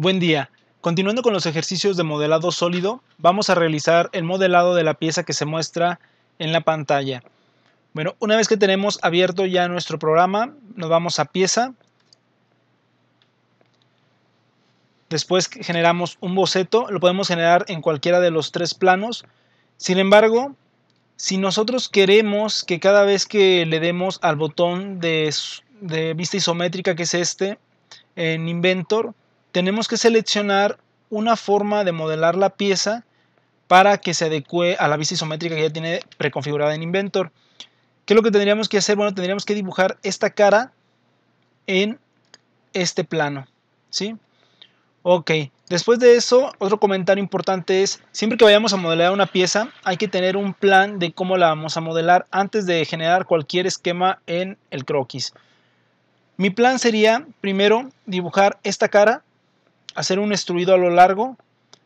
Buen día. Continuando con los ejercicios de modelado sólido, vamos a realizar el modelado de la pieza que se muestra en la pantalla. Bueno, una vez que tenemos abierto ya nuestro programa, nos vamos a pieza. Después generamos un boceto, lo podemos generar en cualquiera de los tres planos. Sin embargo, si nosotros queremos que cada vez que le demos al botón de, de vista isométrica, que es este, en Inventor, tenemos que seleccionar una forma de modelar la pieza para que se adecue a la vista isométrica que ya tiene preconfigurada en Inventor. ¿Qué es lo que tendríamos que hacer? Bueno, tendríamos que dibujar esta cara en este plano, ¿sí? Ok, después de eso, otro comentario importante es, siempre que vayamos a modelar una pieza, hay que tener un plan de cómo la vamos a modelar antes de generar cualquier esquema en el croquis. Mi plan sería, primero, dibujar esta cara hacer un estruido a lo largo,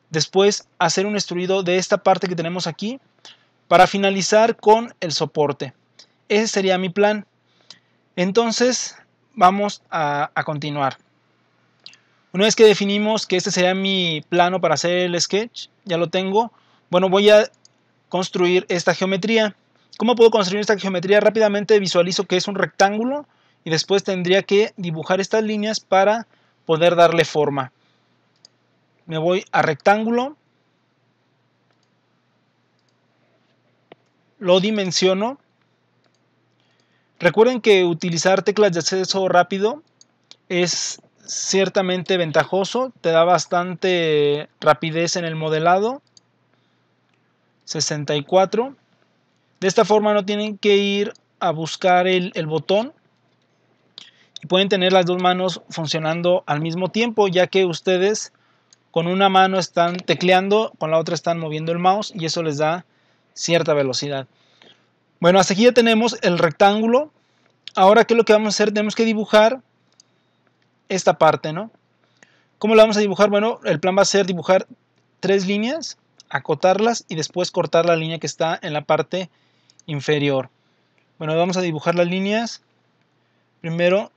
después hacer un estruido de esta parte que tenemos aquí, para finalizar con el soporte. Ese sería mi plan. Entonces vamos a, a continuar. Una vez que definimos que este sería mi plano para hacer el sketch, ya lo tengo, bueno voy a construir esta geometría. ¿Cómo puedo construir esta geometría? Rápidamente visualizo que es un rectángulo y después tendría que dibujar estas líneas para poder darle forma me voy a rectángulo, lo dimensiono. Recuerden que utilizar teclas de acceso rápido es ciertamente ventajoso, te da bastante rapidez en el modelado. 64. De esta forma no tienen que ir a buscar el, botón y pueden tener las dos manos funcionando al mismo tiempo, ya que ustedes con una mano están tecleando, con la otra están moviendo el mouse y eso les da cierta velocidad. Bueno, hasta aquí ya tenemos el rectángulo. Ahora, ¿qué es lo que vamos a hacer? Tenemos que dibujar esta parte, ¿no? ¿Cómo la vamos a dibujar? Bueno, el plan va a ser dibujar tres líneas, acotarlas y después cortar la línea que está en la parte inferior. Bueno, vamos a dibujar las líneas. Primero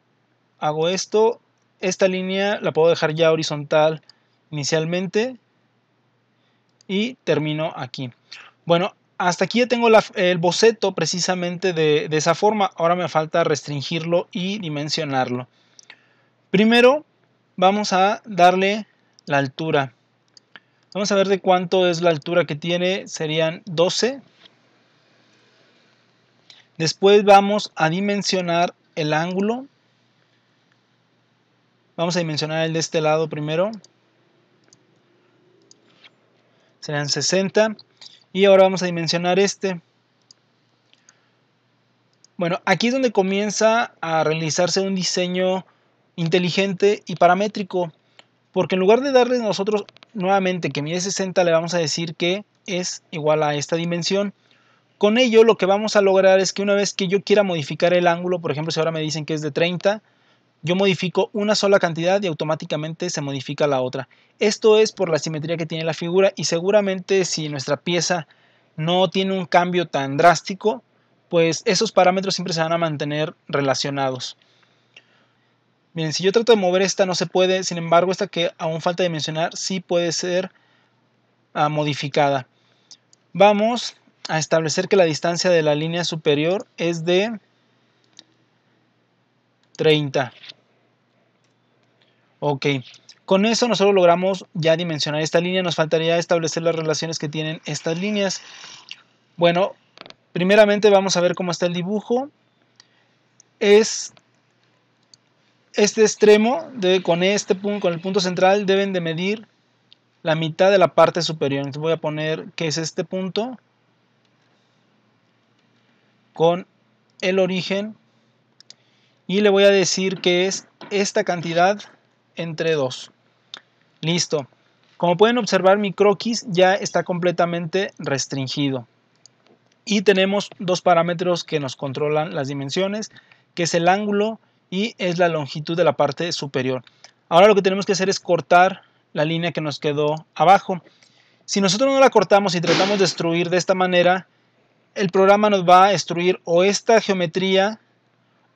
hago esto. Esta línea la puedo dejar ya horizontal inicialmente y termino aquí. Bueno, hasta aquí ya tengo el boceto precisamente de, de esa forma. Ahora me falta restringirlo y dimensionarlo. Primero vamos a darle la altura. Vamos a ver de cuánto es la altura que tiene. Serían 12. Después vamos a dimensionar el ángulo. Vamos a dimensionar el de este lado primero serán 60. Y ahora vamos a dimensionar este. Bueno, aquí es donde comienza a realizarse un diseño inteligente y paramétrico. Porque en lugar de darle nosotros nuevamente que mide 60, le vamos a decir que es igual a esta dimensión. Con ello lo que vamos a lograr es que una vez que yo quiera modificar el ángulo, por ejemplo si ahora me dicen que es de 30, yo modifico una sola cantidad y automáticamente se modifica la otra. Esto es por la simetría que tiene la figura y seguramente si nuestra pieza no tiene un cambio tan drástico, pues esos parámetros siempre se van a mantener relacionados. Bien, si yo trato de mover esta no se puede, sin embargo esta que aún falta de sí puede ser ah, modificada. Vamos a establecer que la distancia de la línea superior es de 30. Ok, con eso nosotros logramos ya dimensionar esta línea, nos faltaría establecer las relaciones que tienen estas líneas. Bueno, primeramente vamos a ver cómo está el dibujo. Es este extremo con, este, punto con el punto central deben de medir la mitad de la parte superior. Entonces voy a poner que es este punto con el origen y le voy a decir que es esta cantidad entre 2. Listo. Como pueden observar, mi croquis ya está completamente restringido. Y tenemos dos parámetros que nos controlan las dimensiones, que es el ángulo y es la longitud de la parte superior. Ahora lo que tenemos que hacer es cortar la línea que nos quedó abajo. Si nosotros no la cortamos y tratamos de destruir de esta manera, el programa nos va a destruir o esta geometría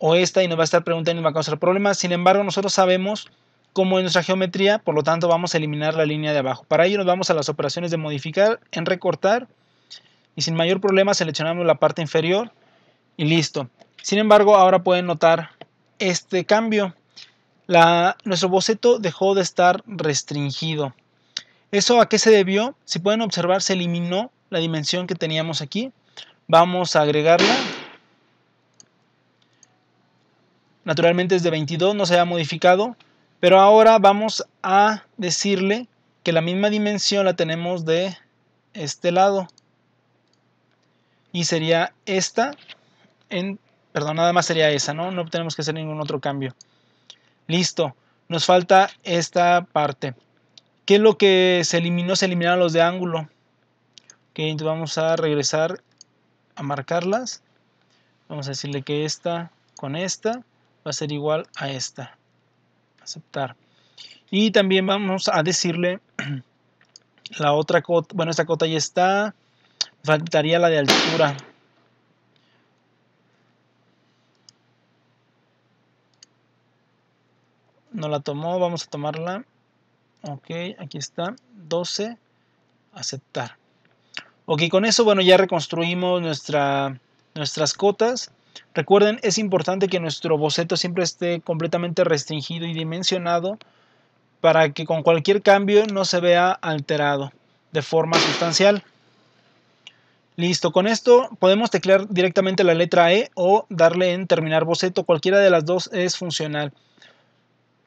o esta y nos va a estar preguntando y nos va a causar problemas. Sin embargo, nosotros sabemos cómo es nuestra geometría, por lo tanto vamos a eliminar la línea de abajo. Para ello nos vamos a las operaciones de modificar, en recortar y sin mayor problema seleccionamos la parte inferior y listo. Sin embargo, ahora pueden notar este cambio. nuestro boceto dejó de estar restringido. ¿Eso a qué se debió? Si pueden observar, se eliminó la dimensión que teníamos aquí. Vamos a agregarla naturalmente es de 22, no se ha modificado, pero ahora vamos a decirle que la misma dimensión la tenemos de este lado. Y sería esta, en, perdón, nada más sería esa, ¿no? No tenemos que hacer ningún otro cambio. Listo, nos falta esta parte. ¿Qué es lo que se eliminó? Se eliminaron los de ángulo. Ok, entonces vamos a regresar a marcarlas. Vamos a decirle que esta con esta va a ser igual a esta. Aceptar. Y también vamos a decirle la otra cota. Bueno, esta cota ya está. Faltaría la de altura. No la tomó, vamos a tomarla. Ok, aquí está. 12. Aceptar. Ok, con eso, bueno, ya reconstruimos nuestra, nuestras cotas. Recuerden, es importante que nuestro boceto siempre esté completamente restringido y dimensionado para que con cualquier cambio no se vea alterado de forma sustancial. Listo, con esto podemos teclear directamente la letra E o darle en terminar boceto, cualquiera de las dos es funcional.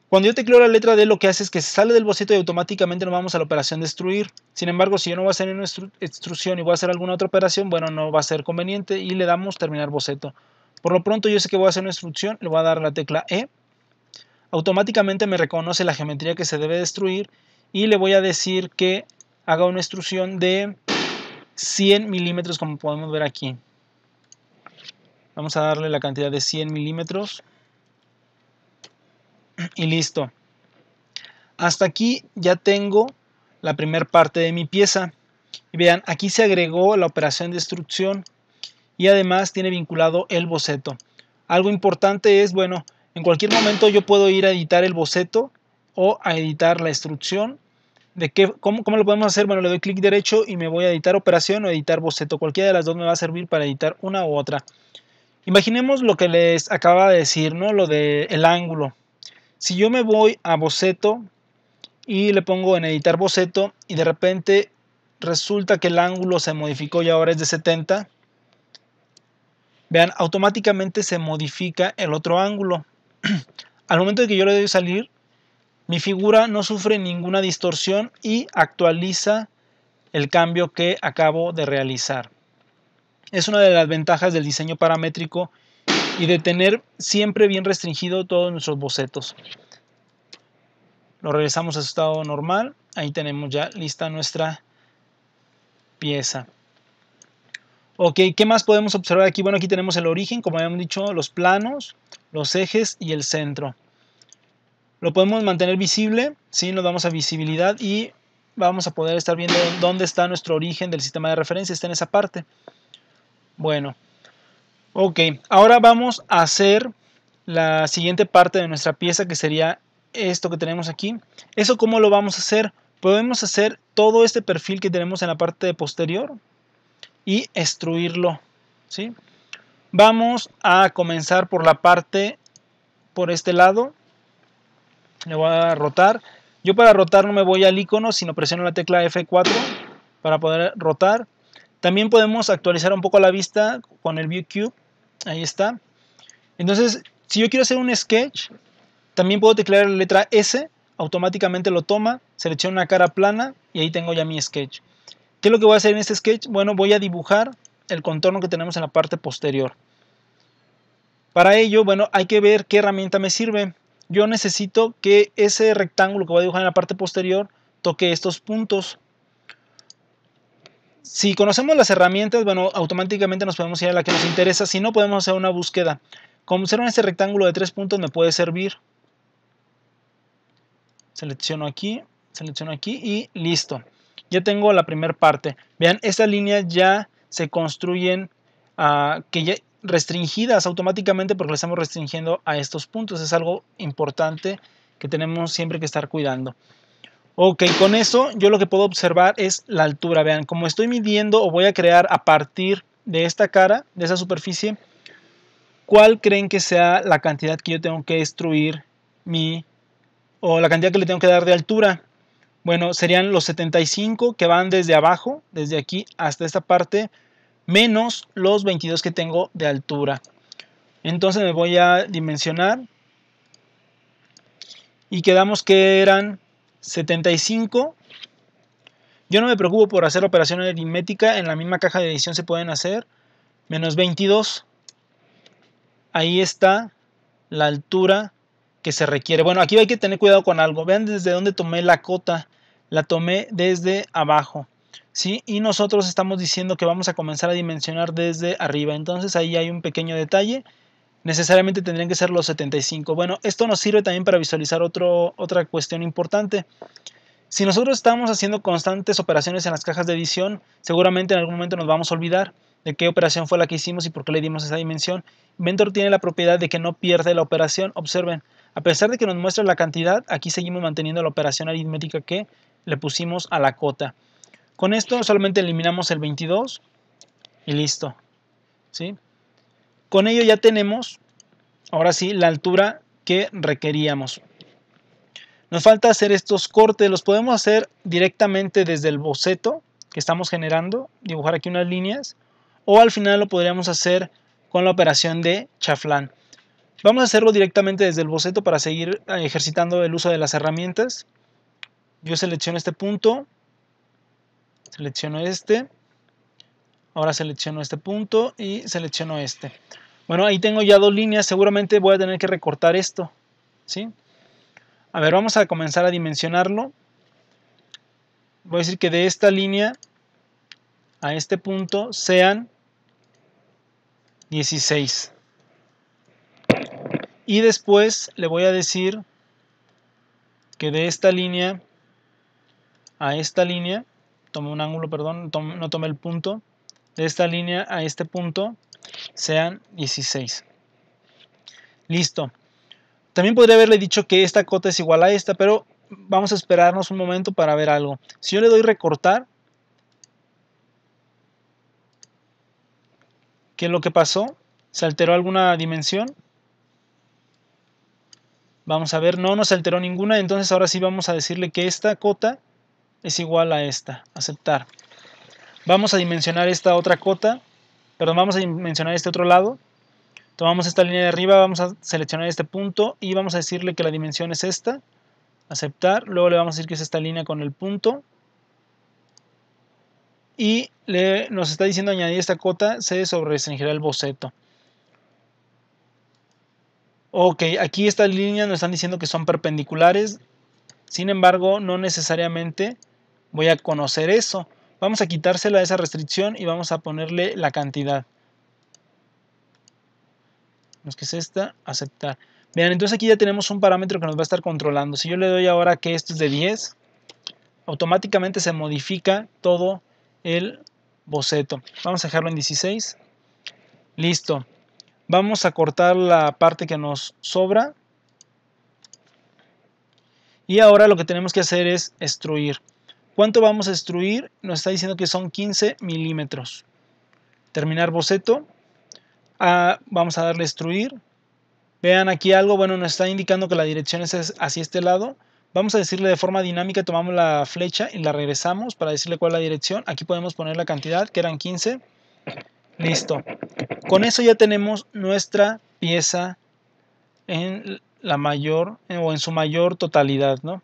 Cuando yo tecleo la letra D lo que hace es que sale del boceto y automáticamente nos vamos a la operación destruir. Sin embargo, si yo no voy a hacer una extrusión y voy a hacer alguna otra operación, bueno, no va a ser conveniente y le damos terminar boceto. Por lo pronto yo sé que voy a hacer una instrucción, le voy a dar la tecla E. Automáticamente me reconoce la geometría que se debe destruir y le voy a decir que haga una instrucción de 100 milímetros como podemos ver aquí. Vamos a darle la cantidad de 100 milímetros. Y listo. Hasta aquí ya tengo la primera parte de mi pieza. Y vean, aquí se agregó la operación de instrucción y además tiene vinculado el boceto. Algo importante es, bueno, en cualquier momento yo puedo ir a editar el boceto o a editar la instrucción. ¿De qué, cómo, lo podemos hacer? Bueno, le doy clic derecho y me voy a editar operación o editar boceto. Cualquiera de las dos me va a servir para editar una u otra. Imaginemos lo que les acaba de decir, ¿no? Lo del el ángulo. Si yo me voy a boceto y le pongo en editar boceto y de repente resulta que el ángulo se modificó y ahora es de 70, vean, automáticamente se modifica el otro ángulo. Al momento de que yo le doy salir, mi figura no sufre ninguna distorsión y actualiza el cambio que acabo de realizar. Es una de las ventajas del diseño paramétrico y de tener siempre bien restringido todos nuestros bocetos. Lo regresamos a su estado normal. Ahí tenemos ya lista nuestra pieza. Ok, ¿qué más podemos observar aquí? Bueno, aquí tenemos el origen, como habíamos dicho, los planos, los ejes y el centro. Lo podemos mantener visible, ¿sí? Nos damos a visibilidad y vamos a poder estar viendo dónde está nuestro origen del sistema de referencia, está en esa parte. Bueno, ok, ahora vamos a hacer la siguiente parte de nuestra pieza que sería esto que tenemos aquí. ¿Eso cómo lo vamos a hacer? Podemos hacer todo este perfil que tenemos en la parte posterior, y extruirlo. ¿sí? Vamos a comenzar por la parte por este lado. Le voy a rotar. Yo para rotar no me voy al icono, sino presiono la tecla F4 para poder rotar. También podemos actualizar un poco la vista con el View Cube. Ahí está. Entonces, si yo quiero hacer un sketch, también puedo teclear la letra S, automáticamente lo toma, selecciono una cara plana y ahí tengo ya mi sketch. ¿Qué es lo que voy a hacer en este sketch? Bueno, voy a dibujar el contorno que tenemos en la parte posterior. Para ello, bueno, hay que ver qué herramienta me sirve. Yo necesito que ese rectángulo que voy a dibujar en la parte posterior toque estos puntos. Si conocemos las herramientas, bueno, automáticamente nos podemos ir a la que nos interesa. Si no, podemos hacer una búsqueda. Como observan, este rectángulo de tres puntos me puede servir. Selecciono aquí, selecciono aquí y listo. Ya tengo la primera parte. Vean, estas líneas ya se construyen ah, que restringidas automáticamente porque le estamos restringiendo a estos puntos. Es algo importante que tenemos siempre que estar cuidando. Ok, con eso yo lo que puedo observar es la altura. Vean, como estoy midiendo o voy a crear a partir de esta cara, de esa superficie, ¿cuál creen que sea la cantidad que yo tengo que destruir mi o la cantidad que le tengo que dar de altura? Bueno, serían los 75 que van desde abajo, desde aquí hasta esta parte, menos los 22 que tengo de altura. Entonces me voy a dimensionar y quedamos que eran 75. Yo no me preocupo por hacer operaciones aritmética, en la misma caja de edición se pueden hacer. Menos 22. Ahí está la altura que se requiere. Bueno, aquí hay que tener cuidado con algo. Vean desde dónde tomé la cota la tomé desde abajo. ¿Sí? Y nosotros estamos diciendo que vamos a comenzar a dimensionar desde arriba. Entonces ahí hay un pequeño detalle. Necesariamente tendrían que ser los 75. Bueno, esto nos sirve también para visualizar otro, otra cuestión importante. Si nosotros estamos haciendo constantes operaciones en las cajas de edición, seguramente en algún momento nos vamos a olvidar de qué operación fue la que hicimos y por qué le dimos esa dimensión. mentor tiene la propiedad de que no pierde la operación. Observen, a pesar de que nos muestra la cantidad, aquí seguimos manteniendo la operación aritmética que le pusimos a la cota. Con esto solamente eliminamos el 22 y listo. ¿sí? Con ello ya tenemos, ahora sí, la altura que requeríamos. Nos falta hacer estos cortes, los podemos hacer directamente desde el boceto que estamos generando, dibujar aquí unas líneas, o al final lo podríamos hacer con la operación de chaflán. Vamos a hacerlo directamente desde el boceto para seguir eh, ejercitando el uso de las herramientas yo selecciono este punto, selecciono este, ahora selecciono este punto y selecciono este. Bueno, ahí tengo ya dos líneas, seguramente voy a tener que recortar esto, ¿sí? A ver, vamos a comenzar a dimensionarlo. Voy a decir que de esta línea a este punto sean 16. Y después le voy a decir que de esta línea a esta línea, tome un ángulo, perdón, no tome el punto, de esta línea a este punto sean 16. Listo. También podría haberle dicho que esta cota es igual a esta, pero vamos a esperarnos un momento para ver algo. Si yo le doy recortar, ¿qué es lo que pasó? ¿Se alteró alguna dimensión? Vamos a ver, no nos alteró ninguna, entonces ahora sí vamos a decirle que esta cota es igual a esta, aceptar. Vamos a dimensionar esta otra cota, perdón, vamos a dimensionar este otro lado. Tomamos esta línea de arriba, vamos a seleccionar este punto y vamos a decirle que la dimensión es esta, aceptar. Luego le vamos a decir que es esta línea con el punto. Y le, nos está diciendo añadir esta cota, se sobre el boceto. Ok, aquí estas líneas nos están diciendo que son perpendiculares, sin embargo, no necesariamente voy a conocer eso. Vamos a quitársela esa restricción y vamos a ponerle la cantidad. Nos que es esta, aceptar. Vean, entonces aquí ya tenemos un parámetro que nos va a estar controlando. Si yo le doy ahora que esto es de 10, automáticamente se modifica todo el boceto. Vamos a dejarlo en 16. Listo. Vamos a cortar la parte que nos sobra. Y ahora lo que tenemos que hacer es extruir. ¿Cuánto vamos a destruir? Nos está diciendo que son 15 milímetros. Terminar boceto. Ah, vamos a darle extruir. Vean aquí algo, bueno, nos está indicando que la dirección es hacia este lado. Vamos a decirle de forma dinámica, tomamos la flecha y la regresamos para decirle cuál es la dirección. Aquí podemos poner la cantidad, que eran 15. Listo. Con eso ya tenemos nuestra pieza en la mayor o en su mayor totalidad, ¿no?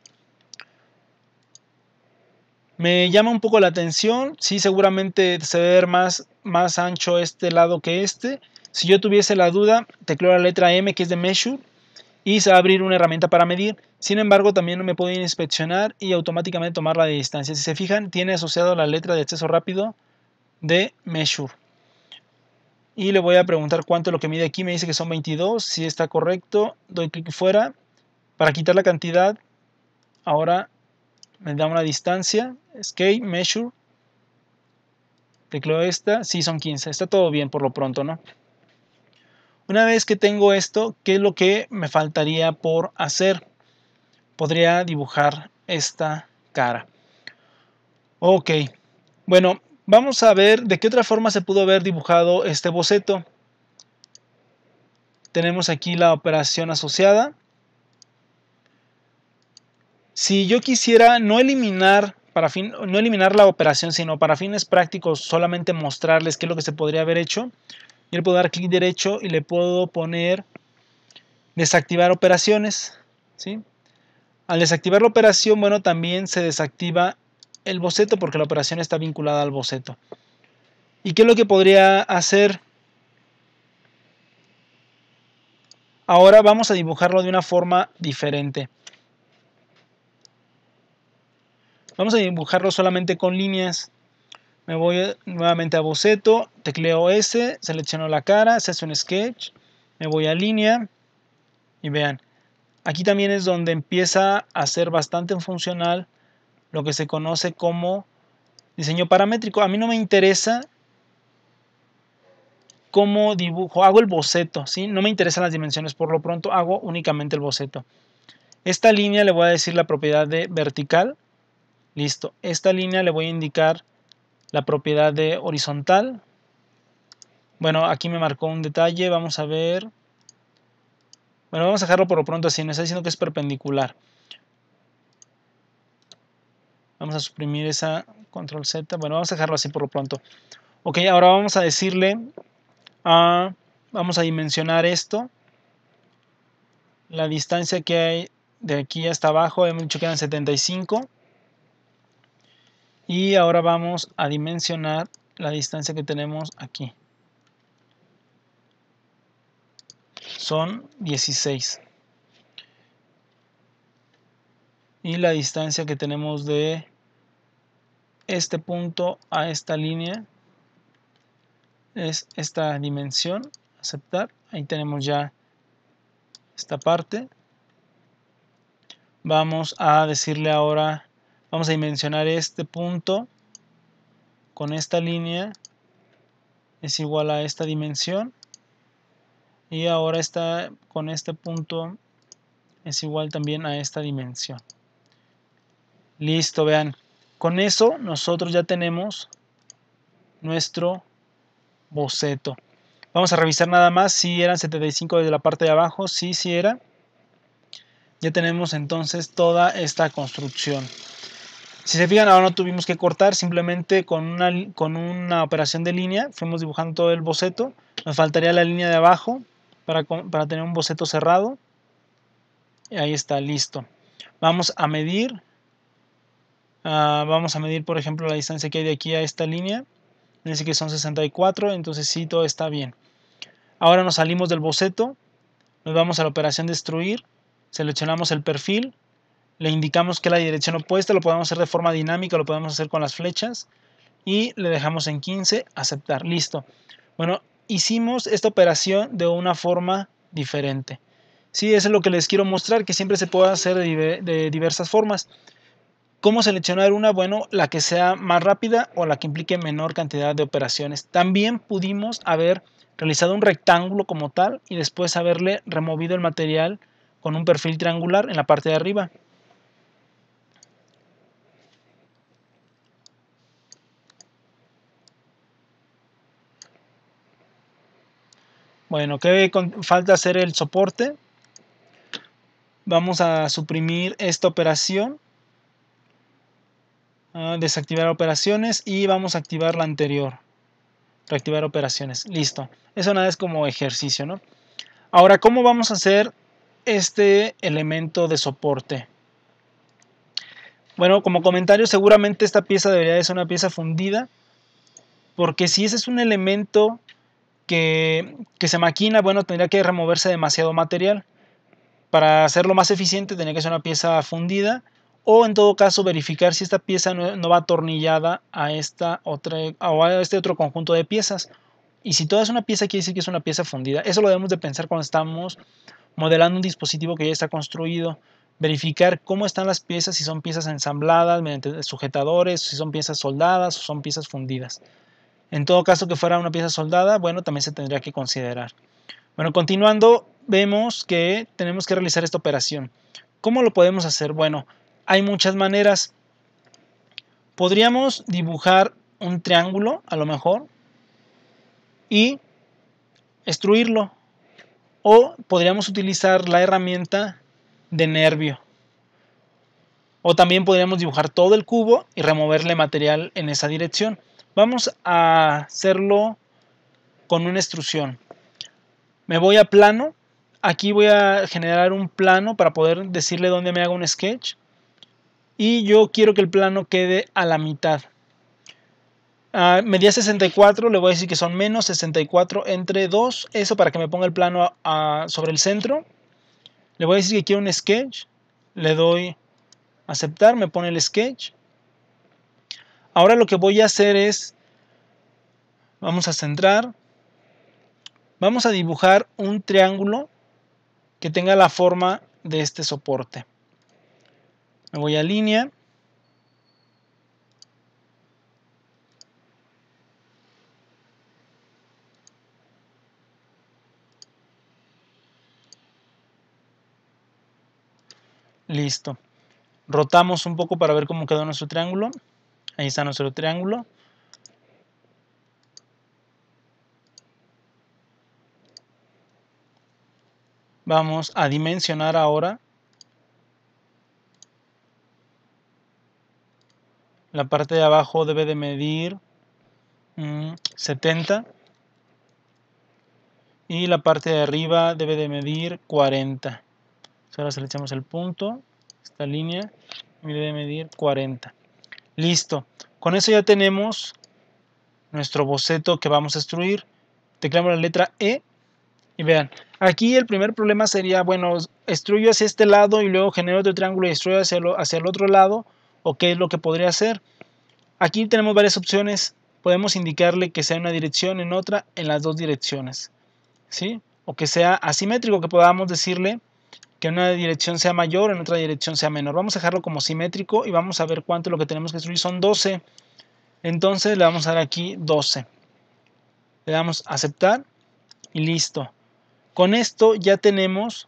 Me llama un poco la atención, sí seguramente se ve más, más ancho este lado que este. Si yo tuviese la duda, tecleo la letra M que es de Measure y se va a abrir una herramienta para medir. Sin embargo, también me puedo inspeccionar y automáticamente tomar la distancia. Si se fijan, tiene asociado la letra de acceso rápido de Measure. Y le voy a preguntar cuánto es lo que mide aquí. Me dice que son 22. Si está correcto, doy clic fuera. Para quitar la cantidad, ahora me da una distancia. Escape, Measure. Tecleo esta, si son 15. Está todo bien por lo pronto, ¿no? Una vez que tengo esto, ¿qué es lo que me faltaría por hacer? Podría dibujar esta cara. Ok, bueno, vamos a ver de qué otra forma se pudo haber dibujado este boceto. Tenemos aquí la operación asociada. Si yo quisiera no eliminar para fin, no eliminar la operación, sino para fines prácticos solamente mostrarles qué es lo que se podría haber hecho. Yo le puedo dar clic derecho y le puedo poner desactivar operaciones. ¿sí? Al desactivar la operación, bueno, también se desactiva el boceto porque la operación está vinculada al boceto. ¿Y qué es lo que podría hacer? Ahora vamos a dibujarlo de una forma diferente. Vamos a dibujarlo solamente con líneas. Me voy eh, nuevamente a boceto, tecleo S, selecciono la cara, se hace un sketch, me voy a línea y vean, aquí también es donde empieza a ser bastante funcional lo que se conoce como diseño paramétrico. A mí no me interesa cómo dibujo, hago el boceto, ¿sí? no me interesan las dimensiones, por lo pronto hago únicamente el boceto. Esta línea le voy a decir la propiedad de vertical, Listo. Esta línea le voy a indicar la propiedad de horizontal. Bueno, aquí me marcó un detalle. Vamos a ver. Bueno, vamos a dejarlo por lo pronto así. no está diciendo que es perpendicular. Vamos a suprimir esa control Z. Bueno, vamos a dejarlo así por lo pronto. Ok, ahora vamos a decirle, a, vamos a dimensionar esto. La distancia que hay de aquí hasta abajo, hemos dicho que eran 75. Y ahora vamos a dimensionar la distancia que tenemos aquí. Son 16. Y la distancia que tenemos de este punto a esta línea es esta dimensión. Aceptar. Ahí tenemos ya esta parte. Vamos a decirle ahora Vamos a dimensionar este punto con esta línea es igual a esta dimensión y ahora está con este punto es igual también a esta dimensión listo vean con eso nosotros ya tenemos nuestro boceto vamos a revisar nada más si eran 75 desde la parte de abajo sí sí era ya tenemos entonces toda esta construcción si se fijan, ahora no tuvimos que cortar, simplemente con una, con una operación de línea fuimos dibujando todo el boceto. Nos faltaría la línea de abajo para, tener un boceto cerrado. Y ahí está, listo. Vamos a medir. Ah, vamos a medir, por ejemplo, la distancia que hay de aquí a esta línea. Dice que son 64, entonces sí, todo está bien. Ahora nos salimos del boceto. Nos vamos a la operación destruir. Seleccionamos el perfil le indicamos que la dirección opuesta, lo podemos hacer de forma dinámica, lo podemos hacer con las flechas y le dejamos en 15, aceptar, listo. Bueno, hicimos esta operación de una forma diferente. Sí, eso es lo que les quiero mostrar, que siempre se puede hacer de, diversas formas. ¿Cómo seleccionar una? Bueno, la que sea más rápida o la que implique menor cantidad de operaciones. También pudimos haber realizado un rectángulo como tal y después haberle removido el material con un perfil triangular en la parte de arriba. Bueno, ¿qué falta hacer el soporte? Vamos a suprimir esta operación. Ah, desactivar operaciones y vamos a activar la anterior. Reactivar operaciones. Listo. Eso nada es como ejercicio, ¿no? Ahora, ¿cómo vamos a hacer este elemento de soporte? Bueno, como comentario, seguramente esta pieza debería de ser una pieza fundida, porque si ese es un elemento que, se maquina, bueno, tendría que removerse demasiado material. Para hacerlo más eficiente tendría que ser una pieza fundida o en todo caso verificar si esta pieza no, va atornillada a, esta otra, a este otro conjunto de piezas. Y si toda es una pieza, quiere decir que es una pieza fundida. Eso lo debemos de pensar cuando estamos modelando un dispositivo que ya está construido. Verificar cómo están las piezas, si son piezas ensambladas mediante sujetadores, si son piezas soldadas o son piezas fundidas. En todo caso que fuera una pieza soldada, bueno, también se tendría que considerar. Bueno, continuando, vemos que tenemos que realizar esta operación. ¿Cómo lo podemos hacer? Bueno, hay muchas maneras. Podríamos dibujar un triángulo, a lo mejor, y extruirlo. O podríamos utilizar la herramienta de nervio. O también podríamos dibujar todo el cubo y removerle material en esa dirección. Vamos a hacerlo con una extrusión. Me voy a plano. Aquí voy a generar un plano para poder decirle dónde me hago un sketch. Y yo quiero que el plano quede a la mitad. Uh, medía 64, le voy a decir que son menos 64 entre 2. Eso para que me ponga el plano sobre el centro. Le voy a decir que quiero un sketch. Le doy aceptar, me pone el sketch. Ahora lo que voy a hacer es, vamos a centrar, vamos a dibujar un triángulo que tenga la forma de este soporte. Me voy a línea. Listo. Rotamos un poco para ver cómo quedó nuestro triángulo. Ahí está nuestro triángulo. Vamos a dimensionar ahora La parte de abajo debe de medir 70. Mm, y la parte de arriba debe de medir 40. ahora seleccionamos el punto, esta línea, y debe medir 40. Listo. Con eso ya tenemos nuestro boceto que vamos a destruir. Teclamos la letra E y vean, aquí el primer problema sería, bueno, extruyo hacia este lado y luego genero otro triángulo y destruyo hacia, hacia el otro lado, o qué es lo que podría hacer. Aquí tenemos varias opciones, podemos indicarle que sea en una dirección, en otra, en las dos direcciones, ¿sí? O que sea asimétrico, que podamos decirle que una dirección sea mayor, en otra dirección sea menor. Vamos a dejarlo como simétrico y vamos a ver cuánto lo que tenemos que subir son 12. Entonces le vamos a dar aquí 12. Le damos aceptar y listo. Con esto ya tenemos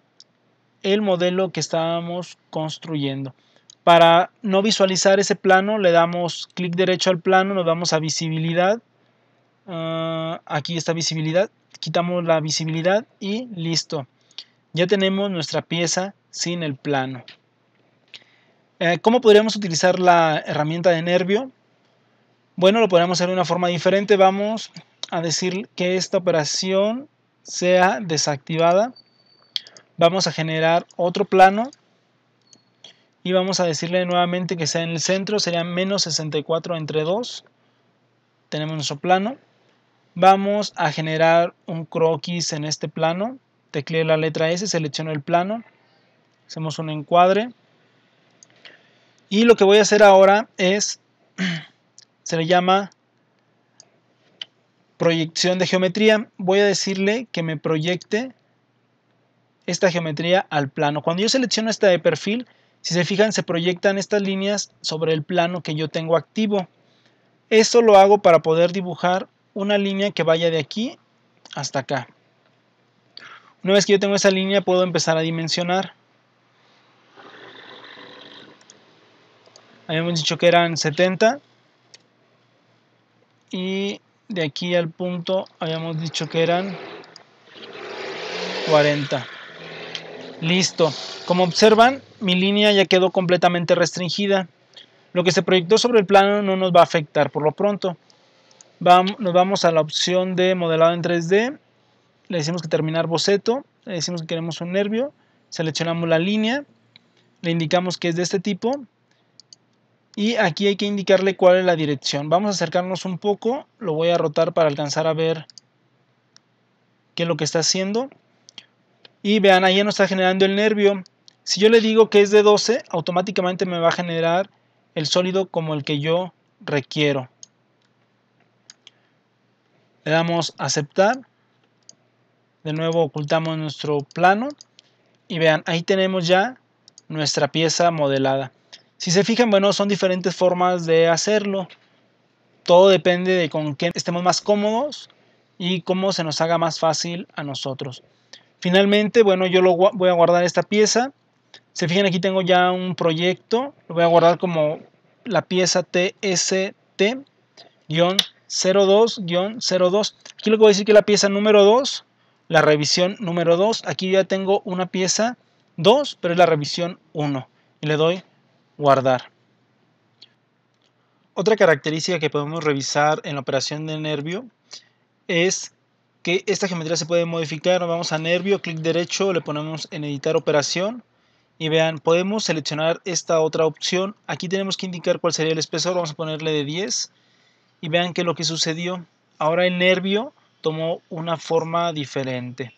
el modelo que estábamos construyendo. Para no visualizar ese plano le damos clic derecho al plano, nos vamos a visibilidad. Ah, aquí está visibilidad, quitamos la visibilidad y listo. Ya tenemos nuestra pieza sin el plano. Eh, ¿Cómo podríamos utilizar la herramienta de nervio? Bueno, lo podríamos hacer de una forma diferente. Vamos a decir que esta operación sea desactivada. Vamos a generar otro plano y vamos a decirle nuevamente que sea en el centro, sería menos 64 entre 2. Tenemos nuestro plano. Vamos a generar un croquis en este plano tecleé la letra S, selecciono el plano, hacemos un encuadre. Y lo que voy a hacer ahora es, se le llama proyección de geometría. Voy a decirle que me proyecte esta geometría al plano. Cuando yo selecciono esta de perfil, si se fijan, se proyectan estas líneas sobre el plano que yo tengo activo. Esto lo hago para poder dibujar una línea que vaya de aquí hasta acá. Una vez que yo tengo esa línea puedo empezar a dimensionar. Habíamos dicho que eran 70. Y de aquí al punto habíamos dicho que eran 40. Listo. Como observan, mi línea ya quedó completamente restringida. Lo que se proyectó sobre el plano no nos va a afectar por lo pronto. Vamos, nos vamos a la opción de modelado en 3D le decimos que terminar boceto, le decimos que queremos un nervio, seleccionamos la línea, le indicamos que es de este tipo y aquí hay que indicarle cuál es la dirección. Vamos a acercarnos un poco, lo voy a rotar para alcanzar a ver qué es lo que está haciendo. Y vean, ahí ya nos está generando el nervio. Si yo le digo que es de 12, automáticamente me va a generar el sólido como el que yo requiero. Le damos aceptar de nuevo ocultamos nuestro plano y vean, ahí tenemos ya nuestra pieza modelada. Si se fijan, bueno, son diferentes formas de hacerlo. Todo depende de con qué estemos más cómodos y cómo se nos haga más fácil a nosotros. Finalmente, bueno, yo lo voy a guardar esta pieza. Se fijan, aquí tengo ya un proyecto. Lo voy a guardar como la pieza TST-02-02. Aquí que voy a decir que la pieza número 2 la revisión número 2. Aquí ya tengo una pieza 2, pero es la revisión 1. Y le doy guardar. Otra característica que podemos revisar en la operación de nervio es que esta geometría se puede modificar. Vamos a nervio, clic derecho, le ponemos en editar operación. Y vean, podemos seleccionar esta otra opción. Aquí tenemos que indicar cuál sería el espesor. Vamos a ponerle de 10. Y vean que lo que sucedió. Ahora el nervio tomó una forma diferente.